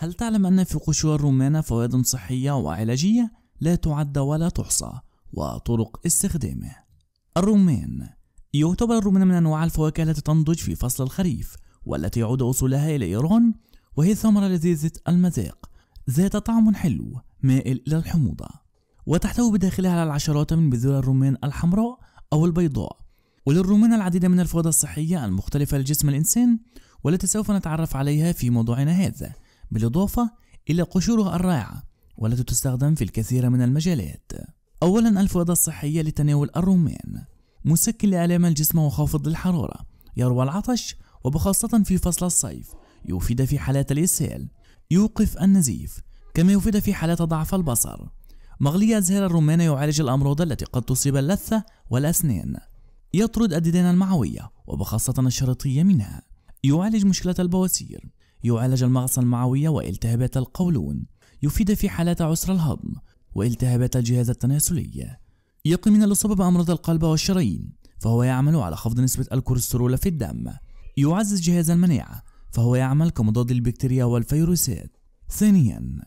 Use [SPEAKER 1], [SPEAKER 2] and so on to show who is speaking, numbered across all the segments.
[SPEAKER 1] هل تعلم أن في قشور الرمان فوائد صحية وعلاجية لا تعد ولا تحصى وطرق استخدامه الرمان يعتبر الرمان من أنواع الفواكه التي تنضج في فصل الخريف والتي يعود أصولها إلى إيران وهي ثمرة لذيذة المذاق ذات طعم حلو مائل إلى الحموضة وتحتوي بداخلها على العشرات من بذور الرمان الحمراء أو البيضاء وللرمان العديد من الفوائد الصحية المختلفة لجسم الإنسان والتي سوف نتعرف عليها في موضوعنا هذا بالإضافة إلى قشورها الرائعة والتي تستخدم في الكثير من المجالات أولا الفوائد الصحية لتناول الرمان مسكن لآلام الجسم وخافض للحرارة يروى العطش وبخاصة في فصل الصيف يفيد في حالات الإسهال يوقف النزيف كما يفيد في حالات ضعف البصر مغلي أزهار الرمان يعالج الأمراض التي قد تصيب اللثة والأسنان يطرد الديدان المعوية وبخاصة الشريطية منها يعالج مشكلة البواسير يعالج المغصة المعوية والتهابات القولون يفيد في حالات عسر الهضم والتهابات الجهاز التناسلي يقي من الإصابة بأمراض القلب والشرايين فهو يعمل على خفض نسبة الكوليسترول في الدم يعزز جهاز المناعة فهو يعمل كمضاد للبكتيريا والفيروسات ثانيا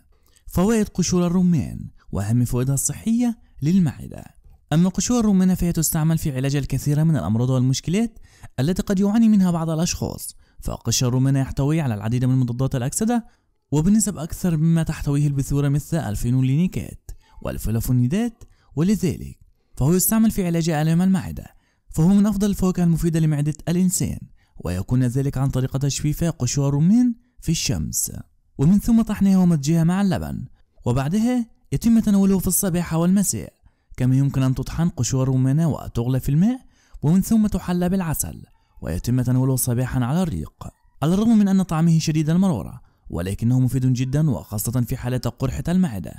[SPEAKER 1] فوائد قشور الرمان وأهم فوائدها الصحية للمعدة أما قشور الرمان فهي تستعمل في علاج الكثير من الأمراض والمشكلات التي قد يعاني منها بعض الأشخاص فقشر الرومانة يحتوي على العديد من مضادات الأكسدة وبنسب أكثر مما تحتويه البثورة مثل الفينولينيكات والفلافونيدات ولذلك فهو يستعمل في علاج آلام المعدة فهو من أفضل الفواكه المفيدة لمعدة الإنسان ويكون ذلك عن طريق تجفيف قشور الرمان في الشمس ومن ثم طحنها ومضجها مع اللبن وبعدها يتم تناوله في الصباح والمساء كما يمكن أن تطحن قشور الرومانة وتغلى في الماء ومن ثم تحلى بالعسل ويتم تناوله صباحا على الريق على الرغم من أن طعمه شديد المرارة ولكنه مفيد جدا وخاصة في حالة قرحة المعدة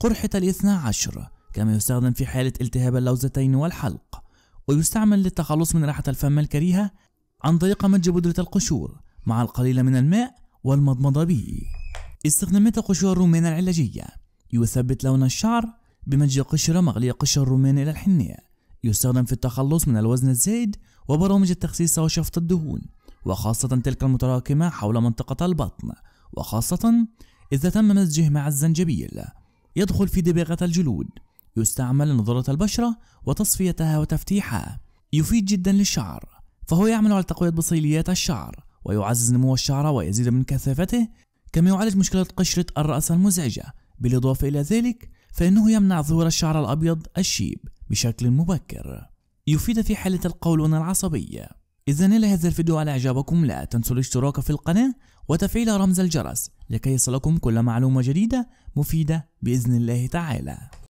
[SPEAKER 1] قرحة الاثنى عشر كما يستخدم في حالة التهاب اللوزتين والحلق ويستعمل للتخلص من راحة الفم الكريهة عن طريق مج بودرة القشور مع القليل من الماء والمضمضة به استخدامات قشور الرومان العلاجية يثبت لون الشعر بمج قشرة مغلية قشر الرومان إلى الحنية يستخدم في التخلص من الوزن الزائد وبرامج التخسيس وشفط الدهون وخاصة تلك المتراكمة حول منطقة البطن وخاصة إذا تم مزجه مع الزنجبيل يدخل في دباغة الجلود يستعمل لنضرة البشرة وتصفيتها وتفتيحها يفيد جدا للشعر فهو يعمل على تقوية بصيليات الشعر ويعزز نمو الشعر ويزيد من كثافته كما يعالج مشكلة قشرة الرأس المزعجة بالإضافة إلى ذلك فإنه يمنع ظهور الشعر الأبيض الشيب بشكل مبكر يفيد في حالة القولون العصبي إذا نال هذا الفيديو على إعجابكم لا تنسوا الاشتراك في القناة وتفعيل رمز الجرس لكي يصلكم كل معلومة جديدة مفيدة بإذن الله تعالى